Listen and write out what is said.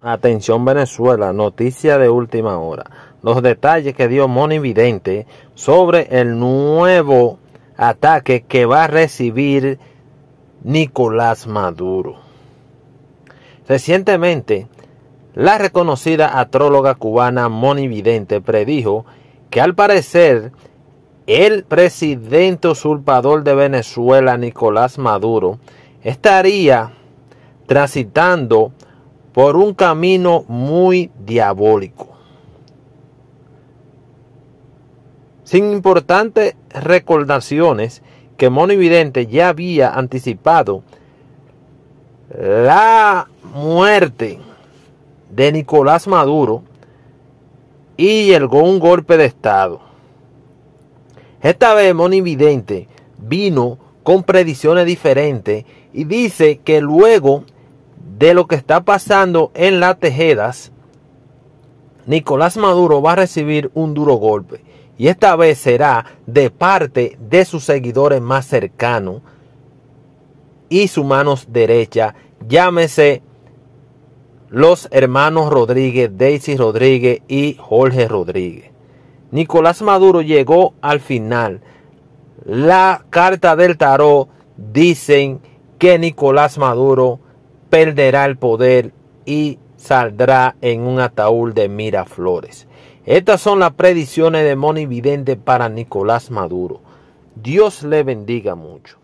Atención Venezuela, noticia de última hora. Los detalles que dio Moni Vidente sobre el nuevo ataque que va a recibir Nicolás Maduro. Recientemente, la reconocida astróloga cubana Moni Vidente predijo que al parecer el presidente usurpador de Venezuela, Nicolás Maduro, estaría transitando por un camino muy diabólico. Sin importantes recordaciones que Mono Evidente ya había anticipado la muerte de Nicolás Maduro y el golpe de Estado. Esta vez Mono Evidente... vino con predicciones diferentes y dice que luego de lo que está pasando en las Tejedas, Nicolás Maduro va a recibir un duro golpe. Y esta vez será de parte de sus seguidores más cercanos y su mano derecha. Llámese los hermanos Rodríguez, Daisy Rodríguez y Jorge Rodríguez. Nicolás Maduro llegó al final. La carta del tarot dicen que Nicolás Maduro perderá el poder y saldrá en un ataúd de miraflores. Estas son las predicciones de Vidente para Nicolás Maduro. Dios le bendiga mucho.